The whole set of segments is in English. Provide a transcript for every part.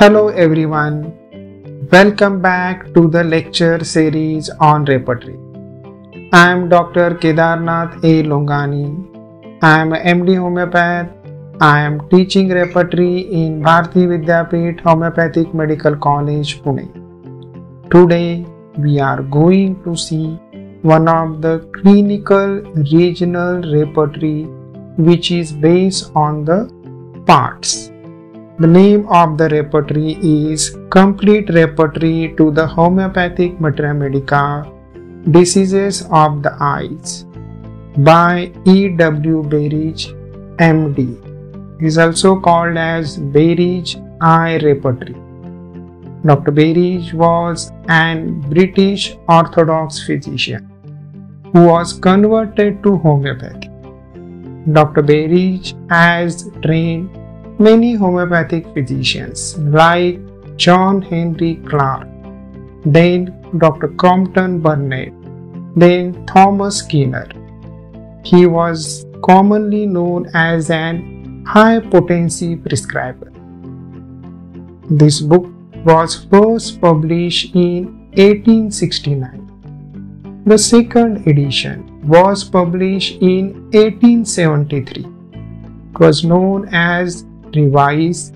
Hello everyone. Welcome back to the lecture series on repertory. I am Dr. Kedarnath A. Longani. I am MD homeopath. I am teaching repertory in Bharti Vidyapit Homeopathic Medical College, Pune. Today we are going to see one of the clinical regional repertory which is based on the parts the name of the repertory is Complete Repertory to the Homeopathic Materia Medica Diseases of the Eyes by E. W. Berridge, MD. It is also called as Berridge Eye Repertory. Dr. Berridge was an British Orthodox physician who was converted to homeopathy. Dr. Berridge has trained Many homeopathic physicians like John Henry Clark, then Dr. Compton Burnett, then Thomas Skinner. He was commonly known as an high potency prescriber. This book was first published in 1869. The second edition was published in 1873. It was known as revise,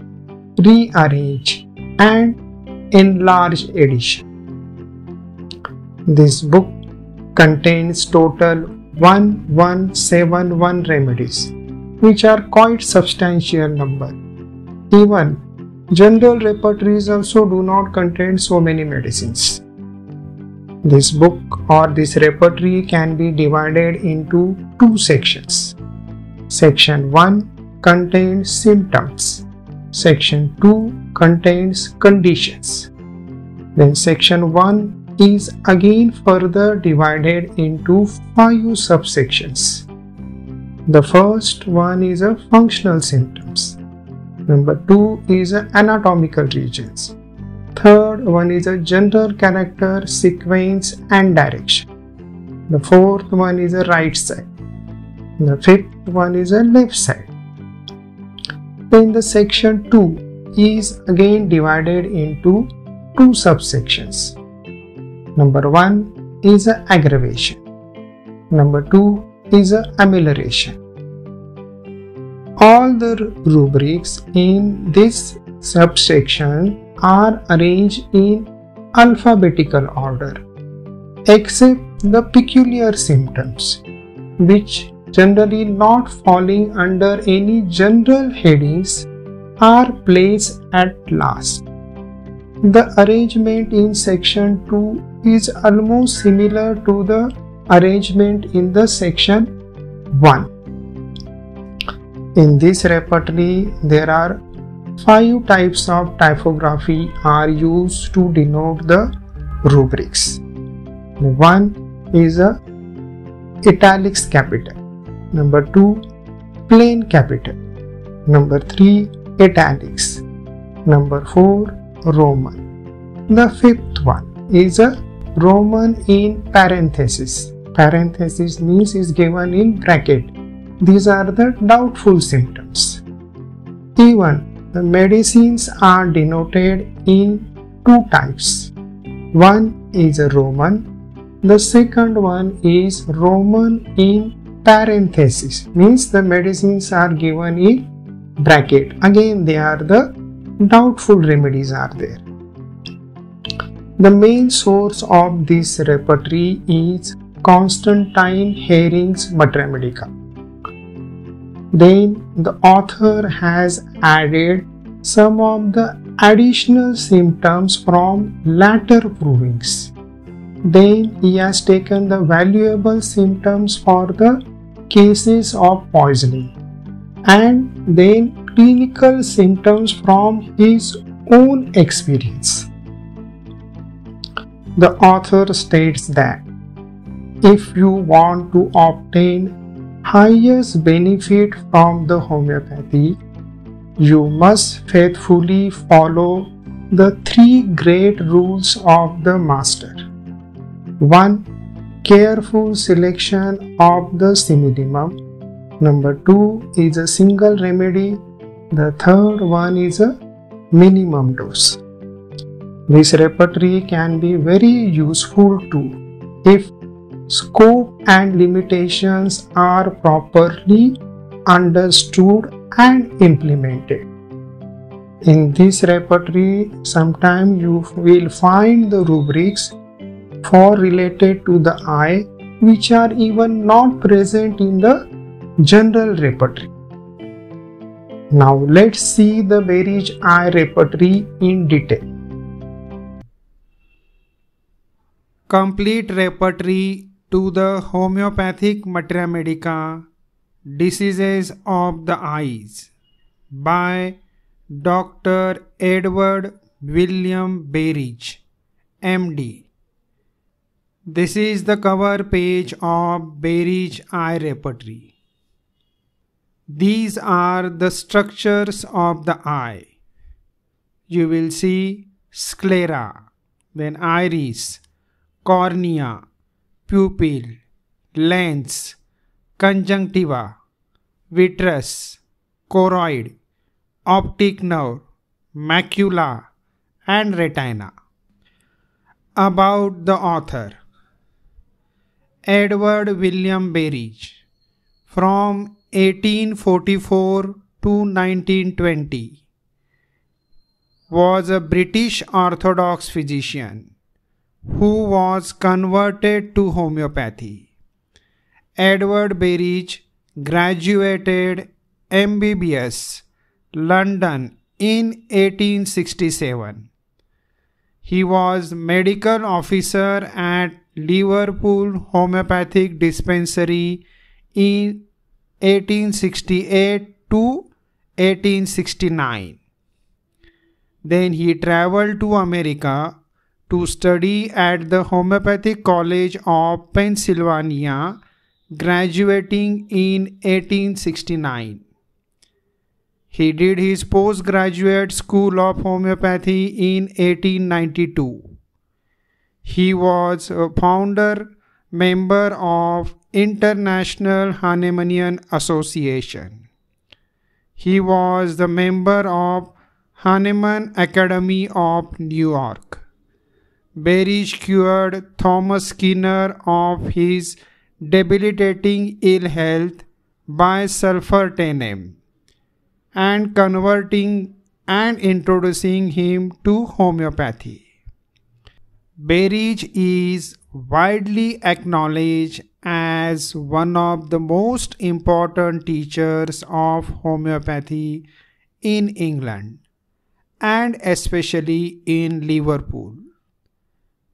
rearrange and enlarge edition. This book contains total 1171 remedies which are quite substantial number. Even general repertories also do not contain so many medicines. This book or this repertory can be divided into two sections. Section 1 contains symptoms. Section 2 contains conditions. Then section 1 is again further divided into five subsections. The first one is a functional symptoms. Number 2 is a anatomical regions. Third one is a general character, sequence and direction. The fourth one is a right side. The fifth one is a left side. Then the section 2 is again divided into two subsections. Number 1 is aggravation. Number 2 is amelioration. All the rubrics in this subsection are arranged in alphabetical order except the peculiar symptoms which generally not falling under any general headings, are placed at last. The arrangement in section 2 is almost similar to the arrangement in the section 1. In this repertory, there are five types of typography are used to denote the rubrics. One is a italics capital. Number 2. Plain capital. Number 3. Italics. Number 4. Roman. The fifth one is a Roman in parenthesis. Parenthesis means is given in bracket. These are the doubtful symptoms. Even the medicines are denoted in two types. One is a Roman, the second one is Roman in parenthesis means the medicines are given in bracket again they are the doubtful remedies are there the main source of this repertory is Constantine Herring's medica Then the author has added some of the additional symptoms from later provings. Then he has taken the valuable symptoms for the cases of poisoning and then clinical symptoms from his own experience. The author states that if you want to obtain highest benefit from the homeopathy, you must faithfully follow the three great rules of the master. 1 careful selection of the simidimum. Number two is a single remedy. The third one is a minimum dose. This repertory can be very useful too if scope and limitations are properly understood and implemented. In this repertory, sometimes you will find the rubrics 4 related to the eye which are even not present in the general repertory. Now let's see the various eye repertory in detail. Complete repertory to the homeopathic materia medica diseases of the eyes by Dr. Edward William Berridge, MD. This is the cover page of Berich Eye Repertory. These are the structures of the eye. You will see sclera, then iris, cornea, pupil, lens, conjunctiva, vitreous, choroid, optic nerve, macula, and retina. About the author. Edward William Berridge from 1844 to 1920 was a British Orthodox physician who was converted to homeopathy. Edward Berridge graduated MBBS London in 1867. He was medical officer at Liverpool Homeopathic Dispensary in 1868 to 1869. Then he traveled to America to study at the Homeopathic College of Pennsylvania, graduating in 1869. He did his postgraduate school of homeopathy in 1892. He was a founder member of International Hahnemannian Association. He was the member of Hahnemann Academy of New York. Berish cured Thomas Skinner of his debilitating ill health by sulfatenem and converting and introducing him to homeopathy. Beridge is widely acknowledged as one of the most important teachers of homeopathy in England and especially in Liverpool.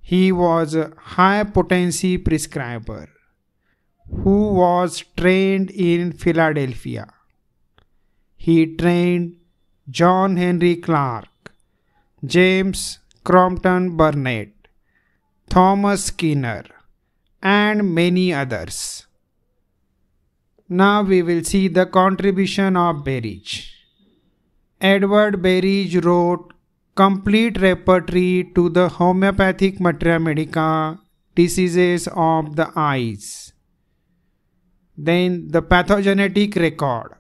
He was a high potency prescriber who was trained in Philadelphia. He trained John Henry Clark, James Crompton Burnett, Thomas Skinner, and many others. Now we will see the contribution of Berridge. Edward Berridge wrote complete repertory to the homeopathic materia medica diseases of the eyes. Then the pathogenetic record,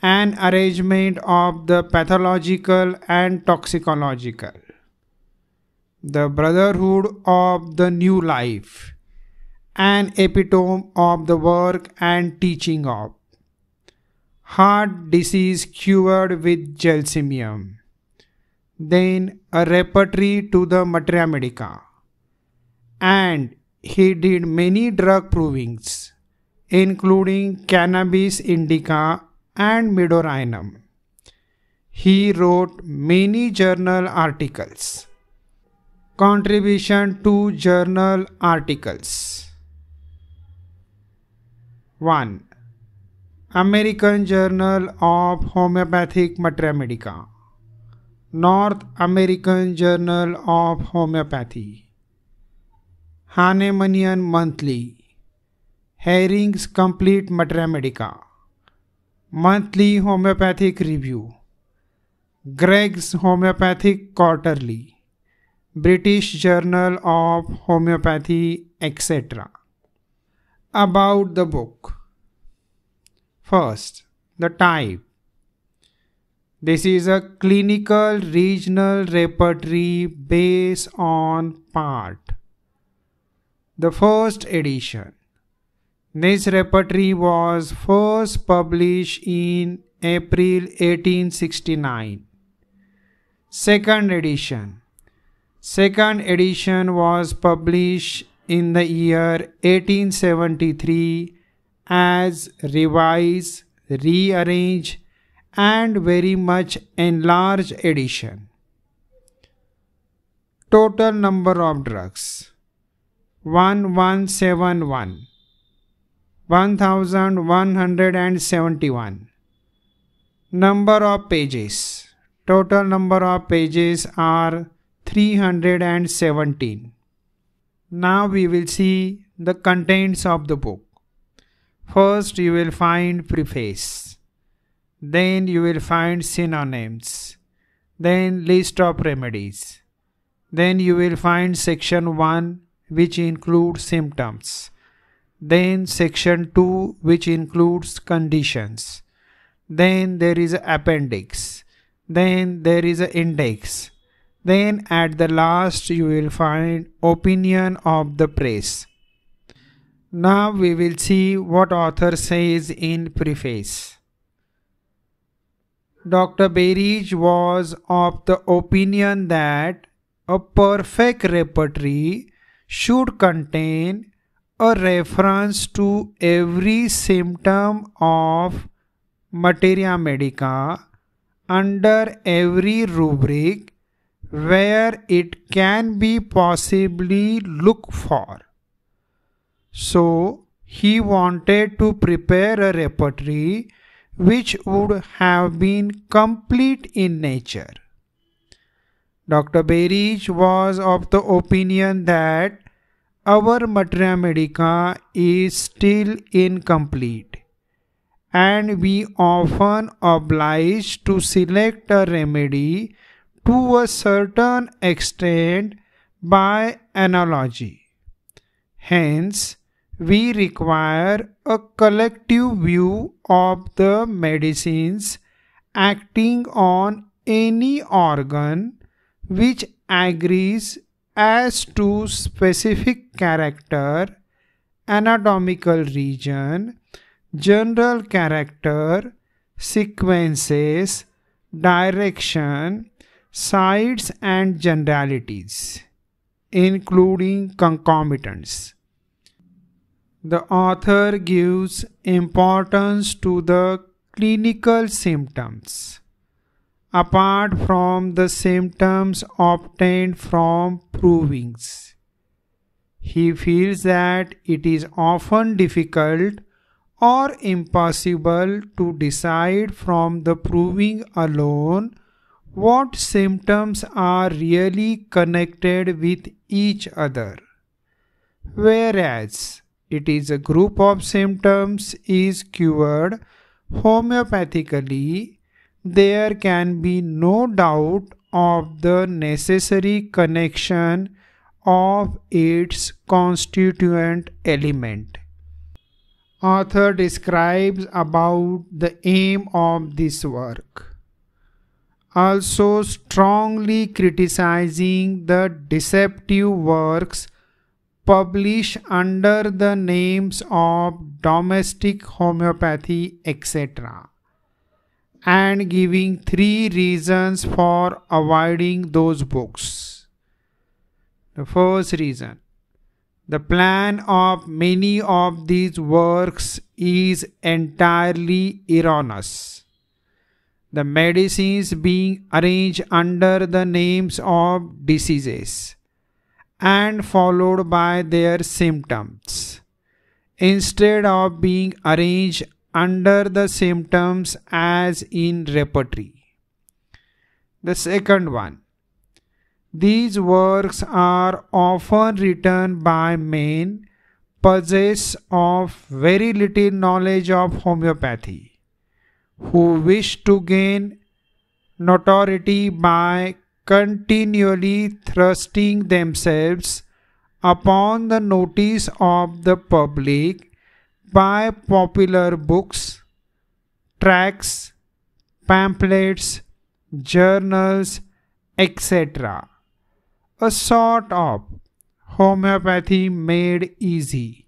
an arrangement of the pathological and toxicological the brotherhood of the new life, an epitome of the work and teaching of heart disease cured with gelsimium, then a repertory to the materia medica, and he did many drug provings, including cannabis indica and midorinum. He wrote many journal articles. contribution to journal articles 1 American Journal of Homeopathic Materia Medica North American Journal of Homeopathy hanemanian Monthly Herring's Complete Materia Medica Monthly Homeopathic Review Greg's Homeopathic Quarterly British Journal of Homeopathy, etc. About the book. First, the type. This is a clinical regional repertory based on part. The first edition. This repertory was first published in April 1869. Second edition Second edition was published in the year 1873 as revised, rearranged, and very much enlarged edition. Total number of drugs 1171 1171 Number of pages Total number of pages are 317. Now we will see the contents of the book. First, you will find preface. Then, you will find synonyms. Then, list of remedies. Then, you will find section 1, which includes symptoms. Then, section 2, which includes conditions. Then, there is appendix. Then, there is index then at the last you will find opinion of the press. Now we will see what author says in preface. Dr. Berridge was of the opinion that a perfect repertory should contain a reference to every symptom of materia medica under every rubric where it can be possibly looked for. So he wanted to prepare a repertory which would have been complete in nature. Dr. Berich was of the opinion that our Materia Medica is still incomplete and we often obliged to select a remedy to a certain extent by analogy. Hence, we require a collective view of the medicines acting on any organ which agrees as to specific character, anatomical region, general character, sequences, direction, sides and generalities, including concomitants. The author gives importance to the clinical symptoms. Apart from the symptoms obtained from provings, he feels that it is often difficult or impossible to decide from the proving alone what symptoms are really connected with each other. Whereas it is a group of symptoms is cured homeopathically, there can be no doubt of the necessary connection of its constituent element. Author describes about the aim of this work also strongly criticizing the deceptive works published under the names of domestic homeopathy, etc., and giving three reasons for avoiding those books. The first reason the plan of many of these works is entirely erroneous the medicines being arranged under the names of diseases and followed by their symptoms instead of being arranged under the symptoms as in repertory. The second one these works are often written by men possessed of very little knowledge of homeopathy who wish to gain notoriety by continually thrusting themselves upon the notice of the public by popular books, tracts, pamphlets, journals, etc. A sort of homeopathy made easy.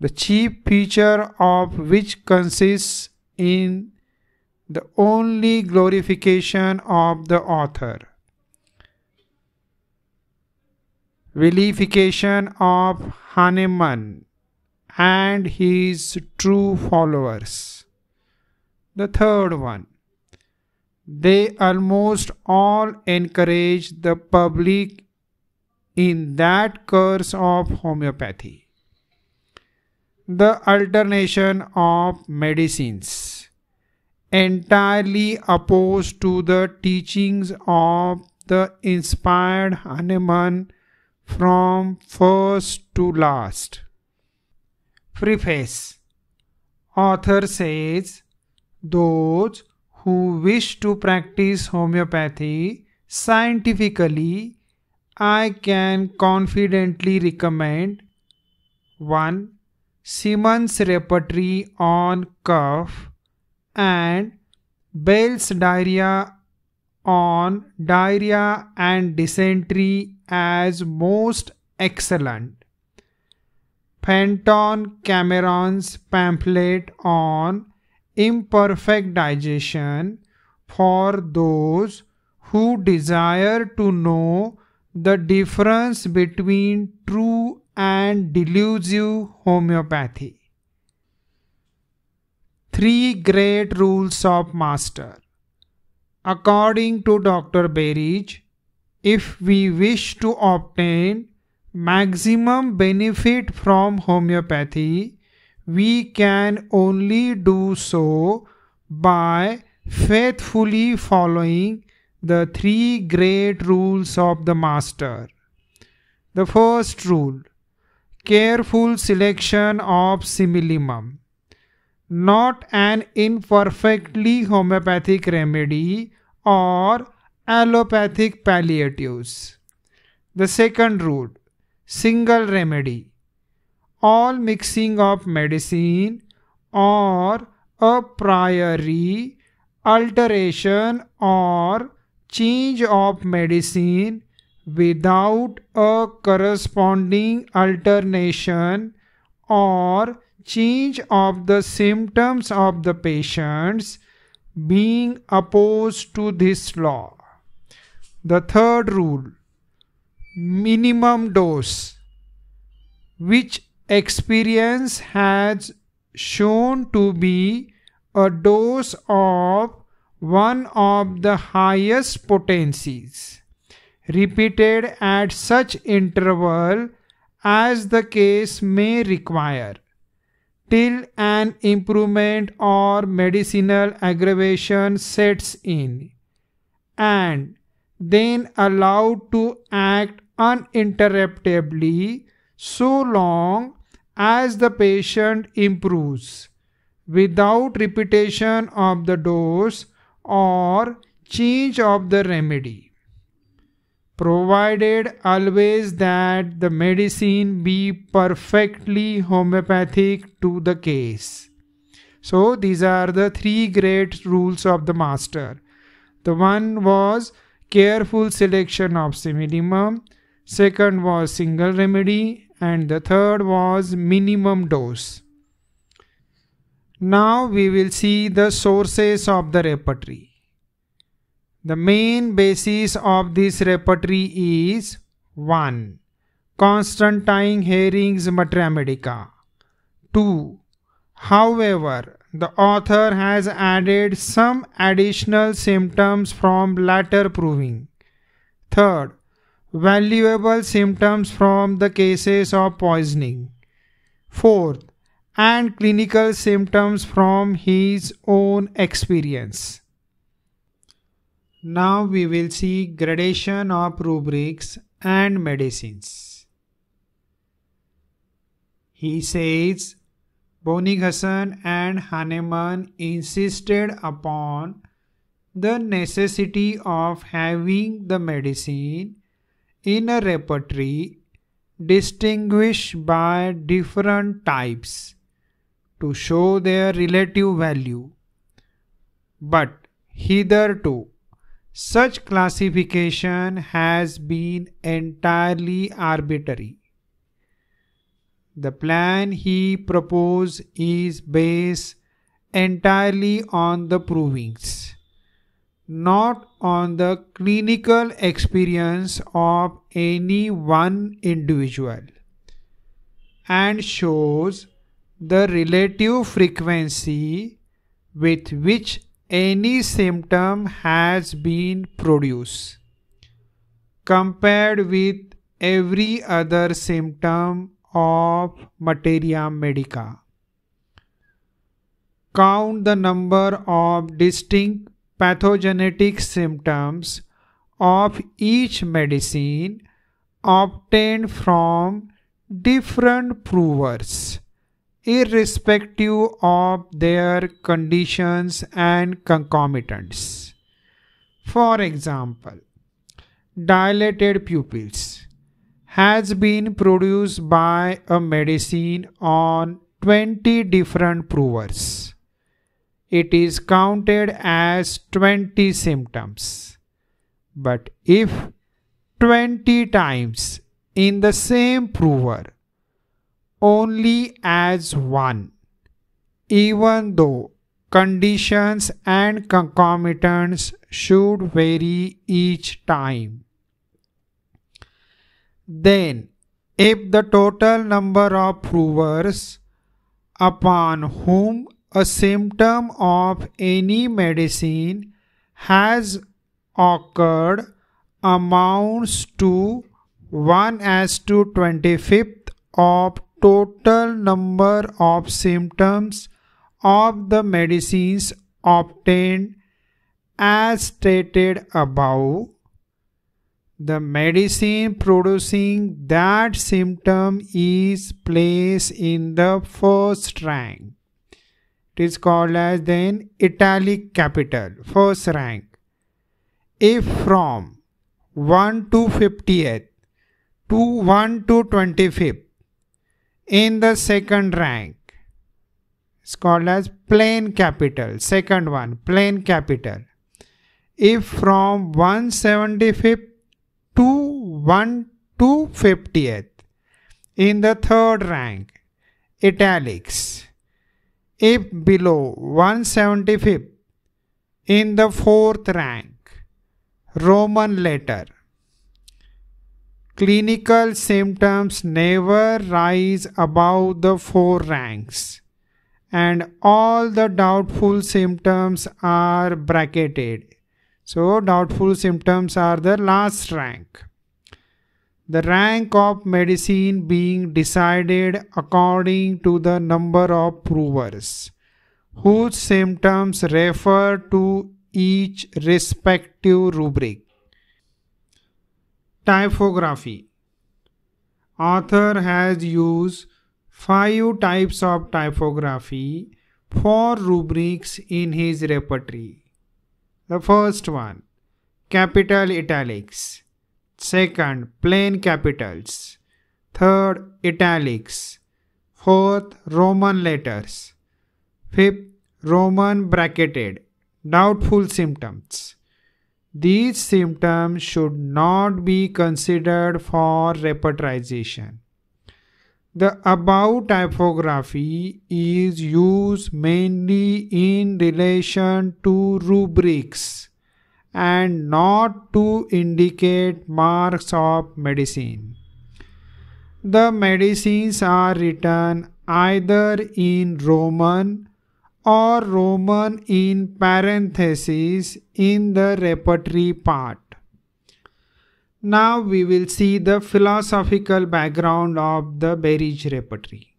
The chief feature of which consists in the only glorification of the author. Vilification of Hanuman and his true followers. The third one. They almost all encourage the public in that curse of homeopathy. The alternation of medicines entirely opposed to the teachings of the inspired Hanuman from first to last. Preface Author says, Those who wish to practice homeopathy scientifically, I can confidently recommend 1. Simon's Repertory on Cough and Bell's diarrhea on diarrhea and dysentery as most excellent. Penton Cameron's pamphlet on imperfect digestion for those who desire to know the difference between true and delusive homeopathy. Three Great Rules of Master. According to Dr. berridge if we wish to obtain maximum benefit from homeopathy, we can only do so by faithfully following the three great rules of the master. The first rule careful selection of similimum not an imperfectly homeopathic remedy or allopathic palliatives. The second rule: single remedy. All mixing of medicine or a priori alteration or change of medicine without a corresponding alternation or change of the symptoms of the patients being opposed to this law. The third rule minimum dose, which experience has shown to be a dose of one of the highest potencies, repeated at such interval as the case may require till an improvement or medicinal aggravation sets in, and then allowed to act uninterruptedly so long as the patient improves without repetition of the dose or change of the remedy provided always that the medicine be perfectly homeopathic to the case. So these are the three great rules of the master. The one was careful selection of similimum, second was single remedy, and the third was minimum dose. Now we will see the sources of the repertory. The main basis of this repertory is 1. Constantine Herring's Matramedica. 2. However, the author has added some additional symptoms from latter proving. Third, valuable symptoms from the cases of poisoning. Fourth, and clinical symptoms from his own experience. Now we will see gradation of rubrics and medicines. He says Bonig and Hahnemann insisted upon the necessity of having the medicine in a repertory distinguished by different types to show their relative value. But hitherto such classification has been entirely arbitrary. The plan he proposed is based entirely on the provings, not on the clinical experience of any one individual, and shows the relative frequency with which any symptom has been produced compared with every other symptom of materia medica. Count the number of distinct pathogenetic symptoms of each medicine obtained from different provers irrespective of their conditions and concomitants. For example, dilated pupils has been produced by a medicine on 20 different provers. It is counted as 20 symptoms. But if 20 times in the same prover only as one, even though conditions and concomitants should vary each time. Then, if the total number of provers upon whom a symptom of any medicine has occurred amounts to 1 as to 25th of total number of symptoms of the medicines obtained as stated above the medicine producing that symptom is placed in the first rank. It is called as then italic capital, first rank. If from 1 to 50th to 1 to 25th, in the second rank. It's called as plain capital. Second one, plain capital. If from 175 to 1 to 50th, in the third rank, italics. If below 175, in the fourth rank, Roman letter clinical symptoms never rise above the four ranks and all the doubtful symptoms are bracketed. So, doubtful symptoms are the last rank. The rank of medicine being decided according to the number of provers whose symptoms refer to each respective rubric. Typography Author has used five types of typography four rubrics in his repertory. The first one, capital italics. Second, plain capitals. Third, italics. Fourth, Roman letters. Fifth, Roman bracketed. Doubtful symptoms. These symptoms should not be considered for repertorization. The above typography is used mainly in relation to rubrics and not to indicate marks of medicine. The medicines are written either in Roman or Roman in parentheses in the repertory part. Now we will see the philosophical background of the Berige repertory.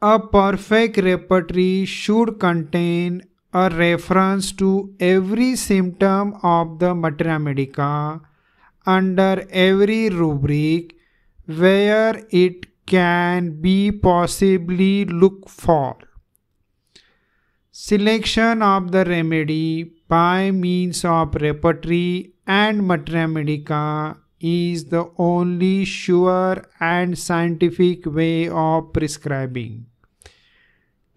A perfect repertory should contain a reference to every symptom of the materia medica under every rubric where it can be possibly looked for. Selection of the remedy by means of repertory and materia medica is the only sure and scientific way of prescribing.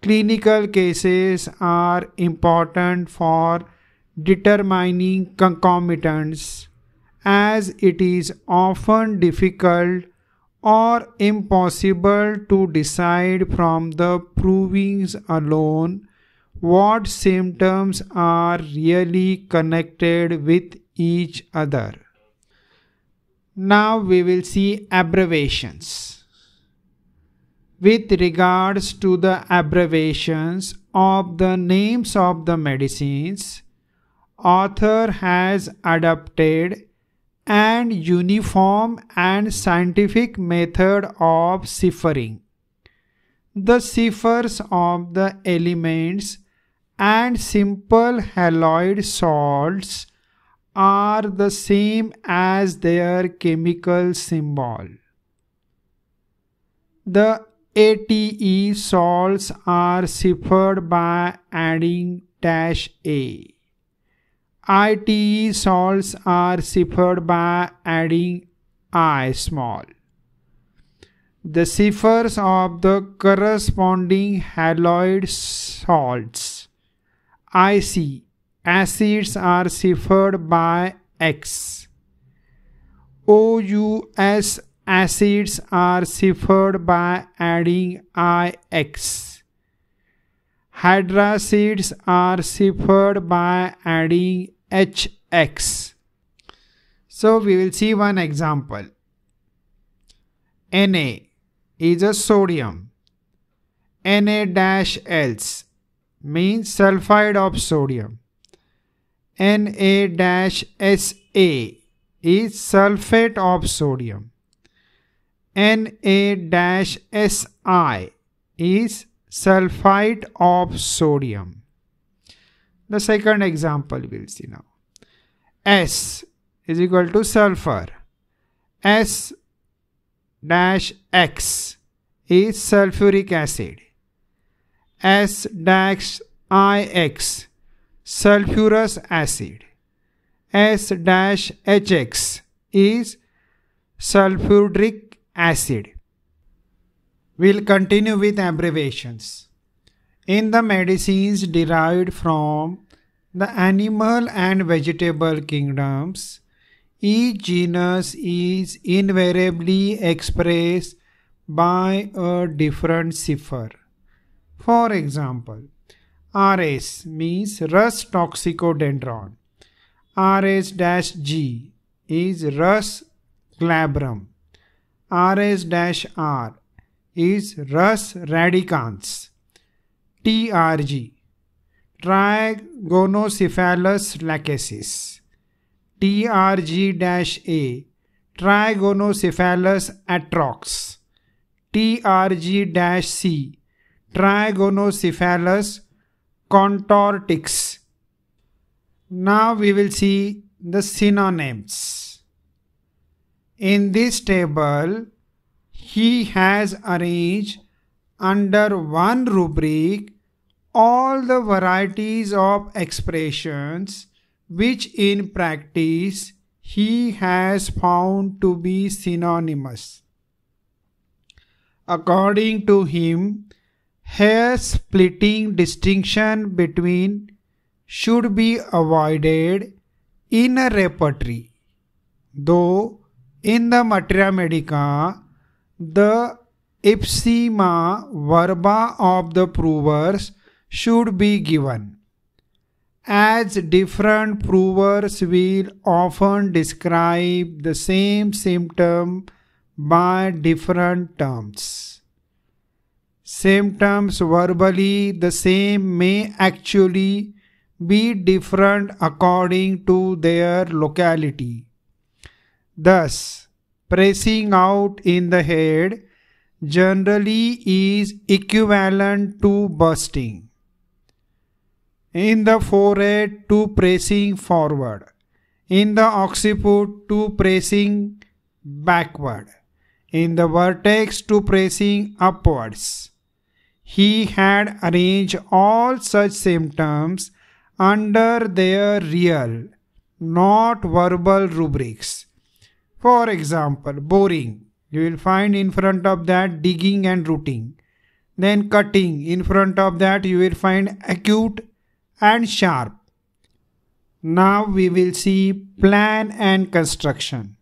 Clinical cases are important for determining concomitants as it is often difficult or impossible to decide from the provings alone what symptoms are really connected with each other. Now we will see abbreviations. With regards to the abbreviations of the names of the medicines, author has adopted an uniform and scientific method of ciphering. The ciphers of the elements and simple haloid salts are the same as their chemical symbol. The ATE salts are ciphered by adding dash A. ITE salts are ciphered by adding I small. The ciphers of the corresponding haloid salts IC acids are ciphered by X. OUS acids are ciphered by adding IX. Hydracids are ciphered by adding HX. So we will see one example. Na is a sodium. Na dash else means sulfide of sodium. Na-SA is sulfate of sodium. Na-Si is sulfide of sodium. The second example we'll see now. S is equal to sulfur. S dash X is sulfuric acid. S dash IX sulfurous acid. S dash HX is sulfuric acid. We'll continue with abbreviations. In the medicines derived from the animal and vegetable kingdoms, each genus is invariably expressed by a different cipher. For example, RS means Rus toxicodendron. RS-G is Rus glabrum. RS-R is Rus radicans. TRG Trigonocephalus lachesis. TRG-A Trigonocephalus atrox. TRG-C Trigonocephalus contortix. Now we will see the synonyms. In this table, he has arranged under one rubric all the varieties of expressions which in practice he has found to be synonymous. According to him, Hair splitting distinction between should be avoided in a repertory. Though in the Materia Medica, the ipsima verba of the provers should be given. As different provers will often describe the same symptom by different terms. Same terms verbally, the same may actually be different according to their locality. Thus, pressing out in the head generally is equivalent to bursting. In the forehead to pressing forward. In the occiput to pressing backward. In the vertex to pressing upwards he had arranged all such symptoms under their real, not verbal rubrics. For example, boring, you will find in front of that digging and rooting. Then cutting, in front of that you will find acute and sharp. Now we will see plan and construction.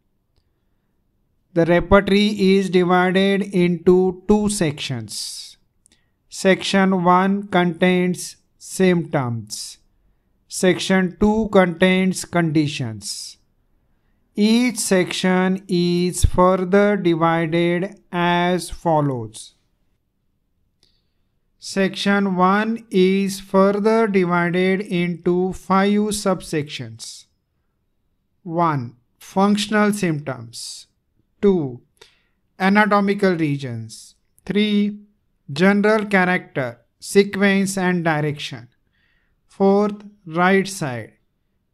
The repertory is divided into two sections. Section 1 contains symptoms. Section 2 contains conditions. Each section is further divided as follows. Section 1 is further divided into five subsections 1. Functional symptoms, 2. Anatomical regions, 3. General character, sequence and direction. Fourth, right side.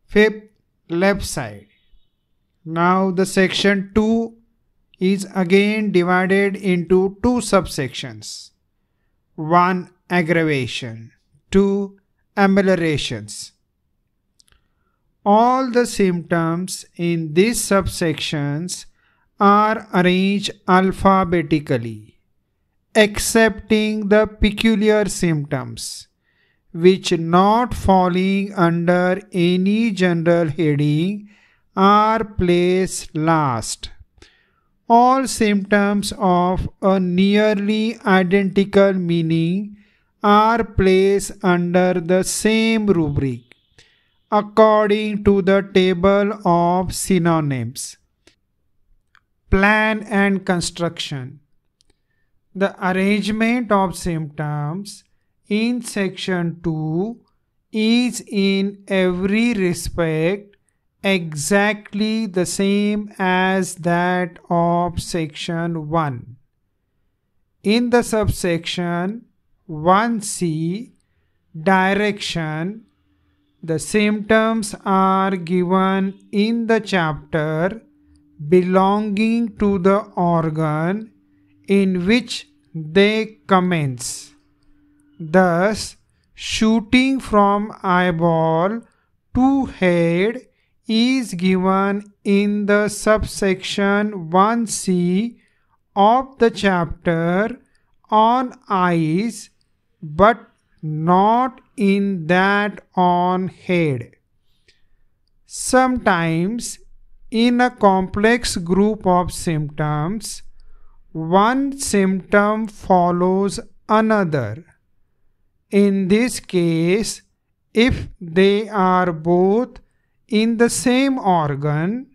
Fifth, left side. Now the section 2 is again divided into two subsections. 1. Aggravation. 2. Ameliorations. All the symptoms in these subsections are arranged alphabetically excepting the peculiar symptoms which not falling under any general heading are placed last. All symptoms of a nearly identical meaning are placed under the same rubric according to the table of synonyms. Plan and construction the arrangement of symptoms in section 2 is in every respect exactly the same as that of section 1. In the subsection 1c direction the symptoms are given in the chapter belonging to the organ in which they commence. Thus, shooting from eyeball to head is given in the subsection 1c of the chapter on eyes but not in that on head. Sometimes in a complex group of symptoms, one symptom follows another. In this case, if they are both in the same organ,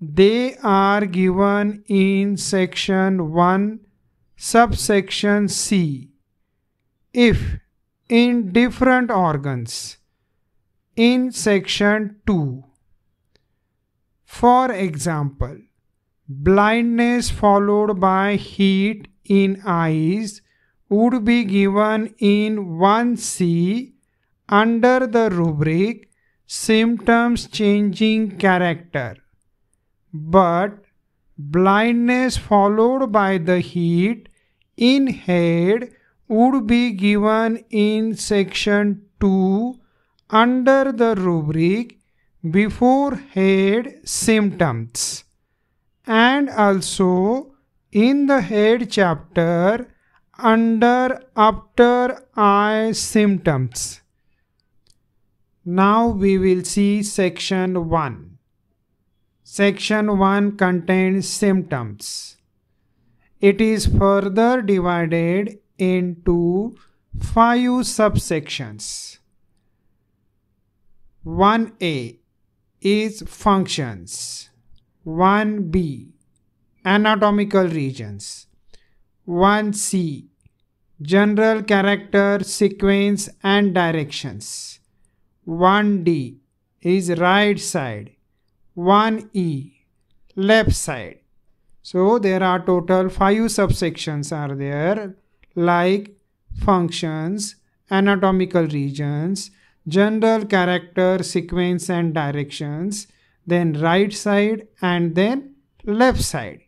they are given in section 1, subsection C. If in different organs, in section 2. For example, blindness followed by heat in eyes would be given in 1C under the rubric symptoms changing character. But blindness followed by the heat in head would be given in section 2 under the rubric before head symptoms and also in the head chapter under after eye symptoms. Now we will see section 1. Section 1 contains symptoms. It is further divided into five subsections. 1a is functions. 1b anatomical regions 1c general character sequence and directions 1d is right side 1e left side so there are total five subsections are there like functions anatomical regions general character sequence and directions then right side and then left side.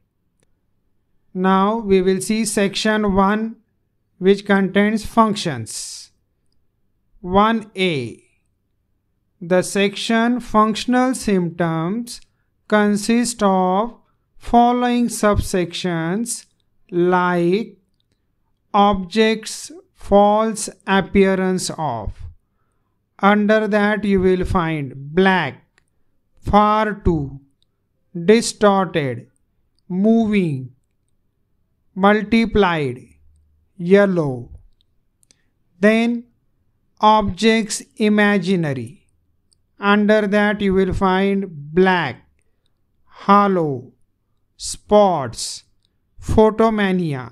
Now we will see section 1 which contains functions. 1a The section functional symptoms consist of following subsections like objects false appearance of. Under that you will find black far too, distorted, moving, multiplied, yellow. Then objects imaginary. Under that you will find black, hollow, spots, photomania,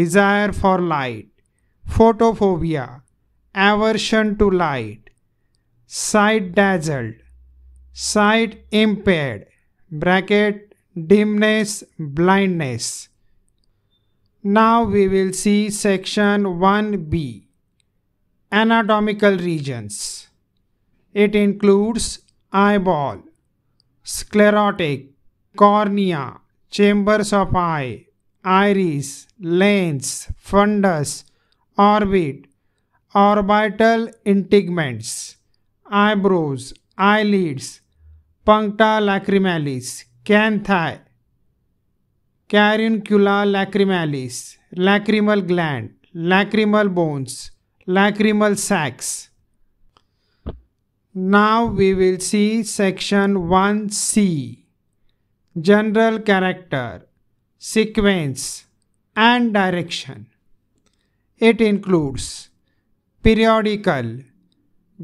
desire for light, photophobia, aversion to light, sight dazzled, sight impaired bracket dimness blindness now we will see section 1b anatomical regions it includes eyeball sclerotic cornea chambers of eye iris lens fundus orbit orbital integuments, eyebrows eyelids puncta lacrimalis, canthi, caruncula lacrimalis, lacrimal gland, lacrimal bones, lacrimal sacs. Now we will see section 1c general character, sequence, and direction. It includes periodical,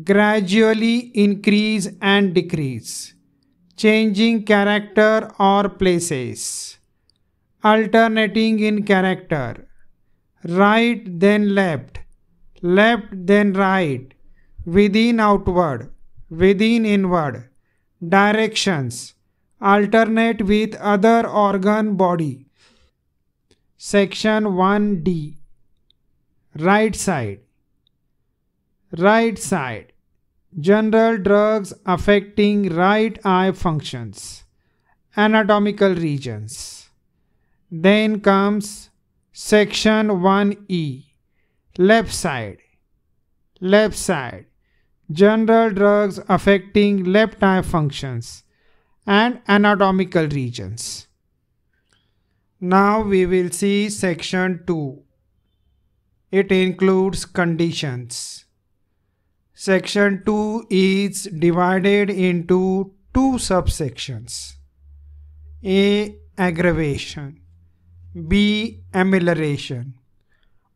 gradually increase and decrease, changing character or places, alternating in character, right then left, left then right, within outward, within inward, directions, alternate with other organ body. Section 1D Right side, right side, General drugs affecting right eye functions, anatomical regions. Then comes section 1E, left side, left side. General drugs affecting left eye functions and anatomical regions. Now we will see section 2. It includes conditions. Section 2 is divided into two subsections. A. Aggravation. B. Amelioration.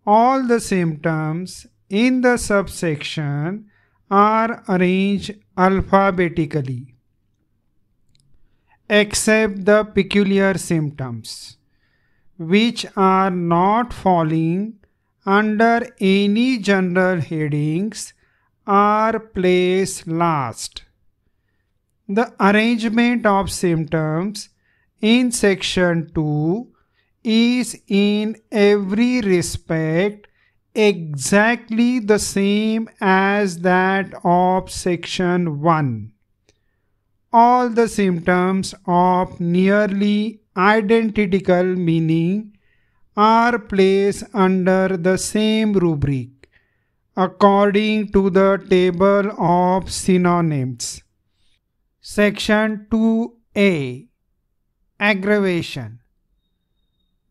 All the symptoms in the subsection are arranged alphabetically except the peculiar symptoms which are not falling under any general headings are placed last. The arrangement of symptoms in section 2 is in every respect exactly the same as that of section 1. All the symptoms of nearly identical meaning are placed under the same rubric according to the table of synonyms. Section 2a Aggravation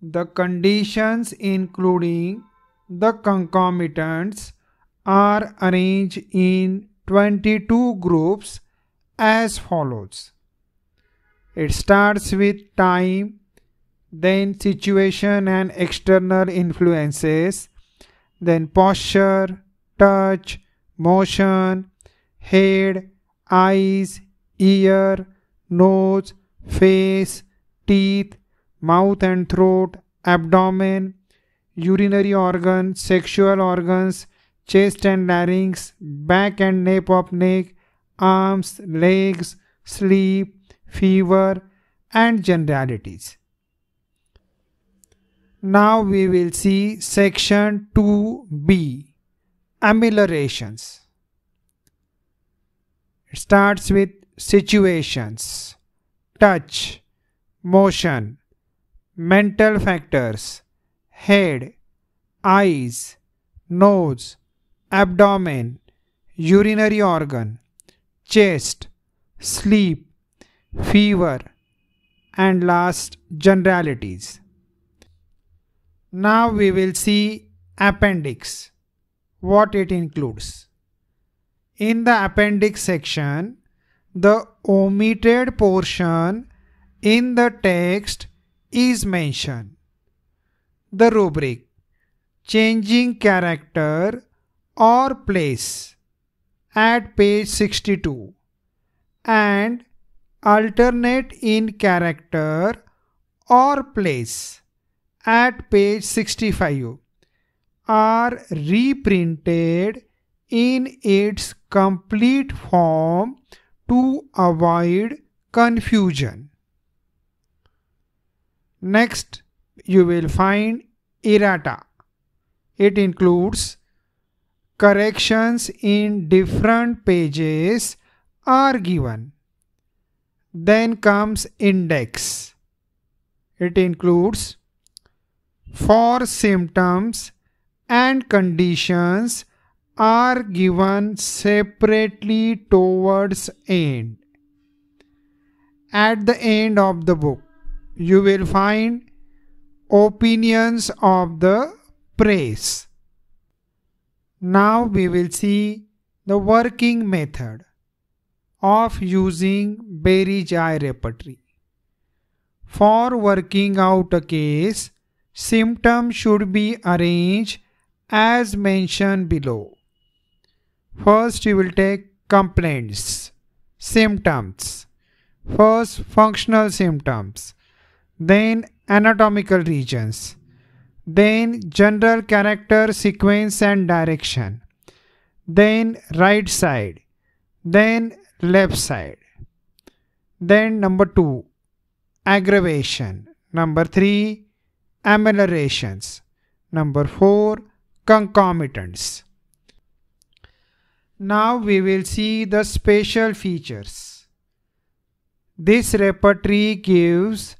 The conditions including the concomitants are arranged in 22 groups as follows. It starts with time, then situation and external influences, then posture, touch, motion, head, eyes, ear, nose, face, teeth, mouth and throat, abdomen, urinary organs, sexual organs, chest and larynx, back and nape of neck, arms, legs, sleep, fever, and generalities. Now we will see section 2b ameliorations. It starts with situations, touch, motion, mental factors, head, eyes, nose, abdomen, urinary organ, chest, sleep, fever, and last generalities. Now we will see appendix what it includes. In the appendix section, the omitted portion in the text is mentioned. The rubric Changing Character or Place at page 62 and Alternate in Character or Place at page 65 are reprinted in its complete form to avoid confusion. Next, you will find errata. It includes corrections in different pages are given. Then comes index. It includes four symptoms and conditions are given separately towards end. At the end of the book, you will find opinions of the press. Now we will see the working method of using Berry's repertory. For working out a case, symptoms should be arranged as mentioned below. First, you will take complaints, symptoms. First, functional symptoms, then anatomical regions, then general character, sequence, and direction, then right side, then left side. Then, number two, aggravation. Number three, ameliorations. Number four, concomitants. Now we will see the special features. This repertory gives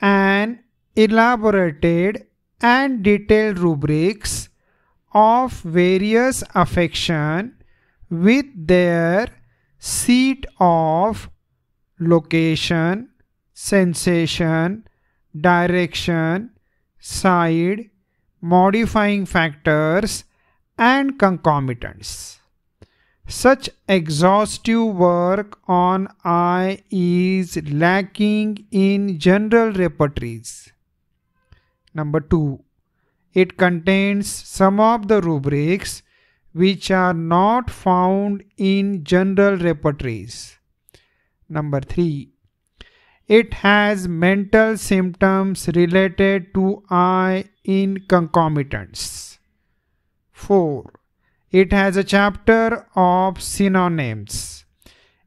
an elaborated and detailed rubrics of various affection with their seat of location, sensation, direction, side, modifying factors and concomitants. Such exhaustive work on I is lacking in general repertories. Number 2. It contains some of the rubrics which are not found in general repertories. Number 3. It has mental symptoms related to eye in concomitants. 4. It has a chapter of synonyms.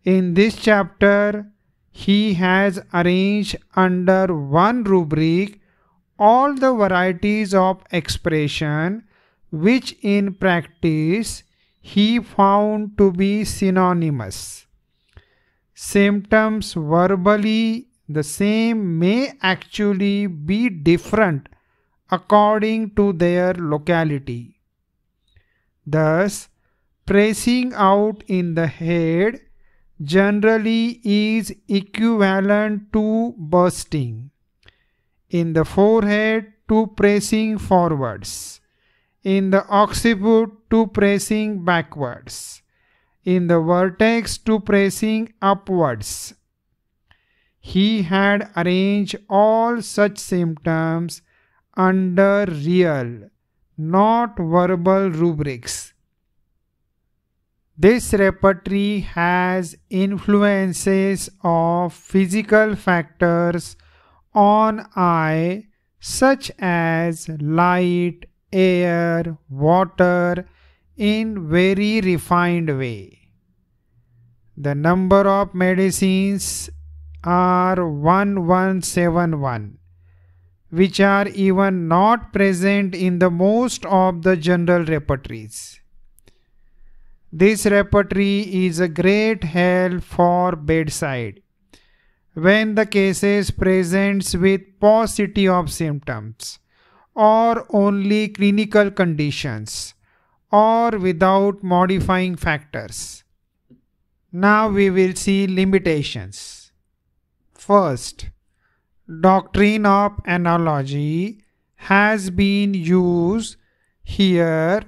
In this chapter, he has arranged under one rubric all the varieties of expression which in practice he found to be synonymous. Symptoms verbally the same may actually be different according to their locality. Thus, pressing out in the head generally is equivalent to bursting. In the forehead to pressing forwards. In the occiput to pressing backwards. In the vertex to pressing upwards he had arranged all such symptoms under real, not verbal rubrics. This repertory has influences of physical factors on eye such as light, air, water in very refined way. The number of medicines R1171 which are even not present in the most of the general repertories. This repertory is a great help for bedside when the cases presents with paucity of symptoms or only clinical conditions or without modifying factors. Now we will see limitations. First, doctrine of analogy has been used here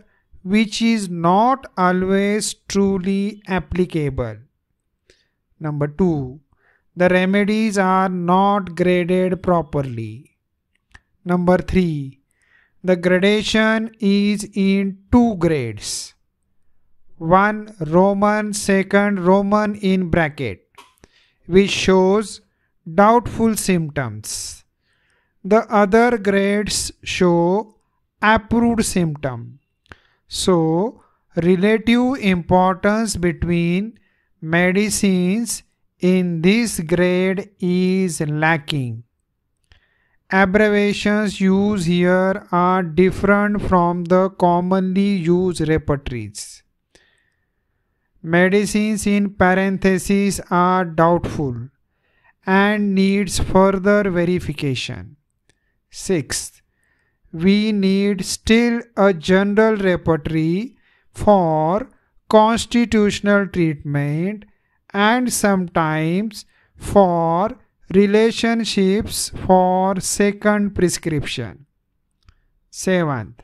which is not always truly applicable. Number 2. The remedies are not graded properly. Number 3. The gradation is in two grades. 1 Roman, 2nd Roman in bracket, which shows doubtful symptoms. The other grades show approved symptom. So, relative importance between medicines in this grade is lacking. Abbreviations used here are different from the commonly used repertories. Medicines in parentheses are doubtful and needs further verification. Sixth, we need still a general repertory for constitutional treatment and sometimes for relationships for second prescription. Seventh,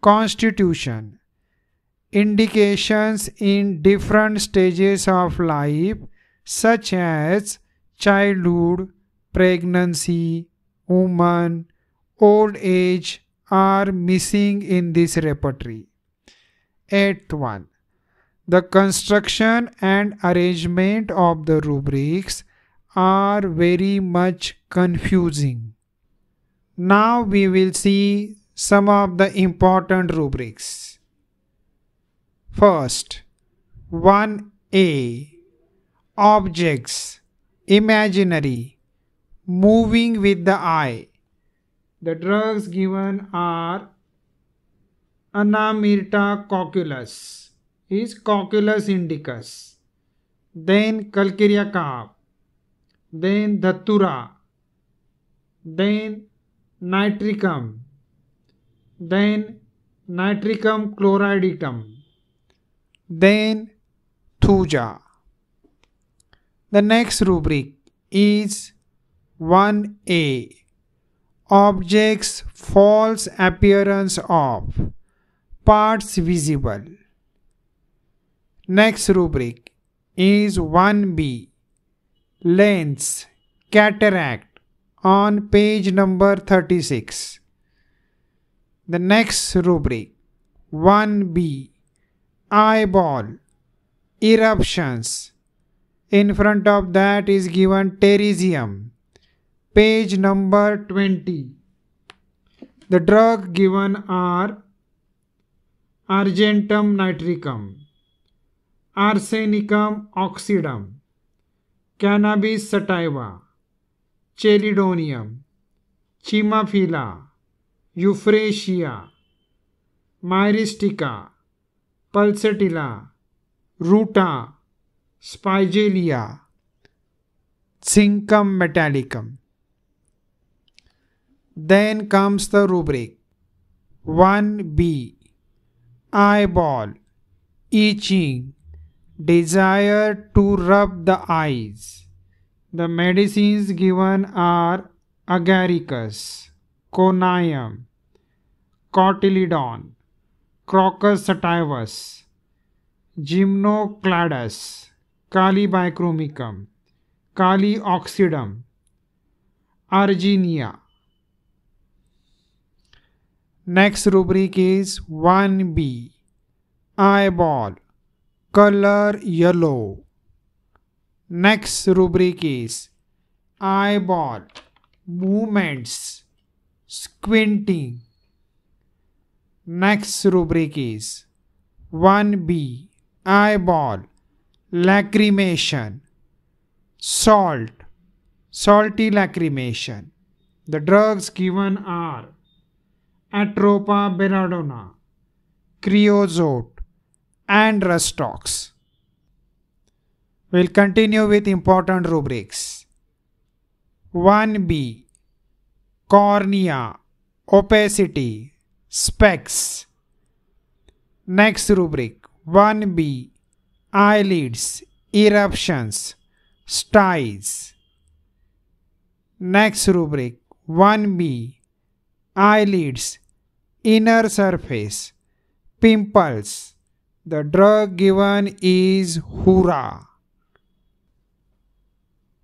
constitution. Indications in different stages of life such as childhood, pregnancy, woman, old age are missing in this repertory. Eighth one, the construction and arrangement of the rubrics are very much confusing. Now we will see some of the important rubrics. First, 1a Objects imaginary, moving with the eye. The drugs given are Anamirta cocculus is Cocculus indicus, then Calcarea carp, then Datura, then Nitricum, then Nitricum chloridicum, then Thuja. The next rubric is 1a Objects false appearance of parts visible. Next rubric is 1b Lens cataract on page number 36. The next rubric 1b Eyeball eruptions in front of that is given pterygium. Page number 20. The drug given are argentum nitricum, arsenicum oxidum, cannabis sativa, chelidonium, chimaphila, euphrasia, myristica, pulsatilla, ruta, Spigelia, Cincum metallicum. Then comes the rubric 1b Eyeball, itching, desire to rub the eyes. The medicines given are agaricus, conium, cotyledon, crocus sativus, gymnocladus. Kali bichromicum kali oxidum आर्जीनिया next rubric is one B eyeball colour yellow next rubric is eyeball movements squinting next rubric is one B eyeball lacrimation, salt, salty lacrimation. The drugs given are Atropa belladonna, creosote, and rustox. We'll continue with important rubrics. 1b Cornea, opacity, specs. Next rubric 1b eyelids, eruptions, styes. Next rubric 1b eyelids, inner surface, pimples. The drug given is Hura.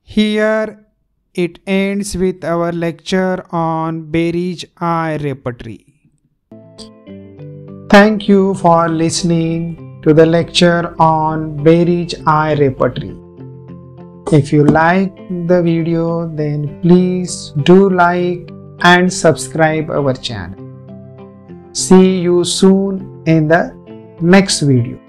Here it ends with our lecture on Berry's eye repertory. Thank you for listening to the lecture on Berich eye repertory. If you like the video then please do like and subscribe our channel. See you soon in the next video.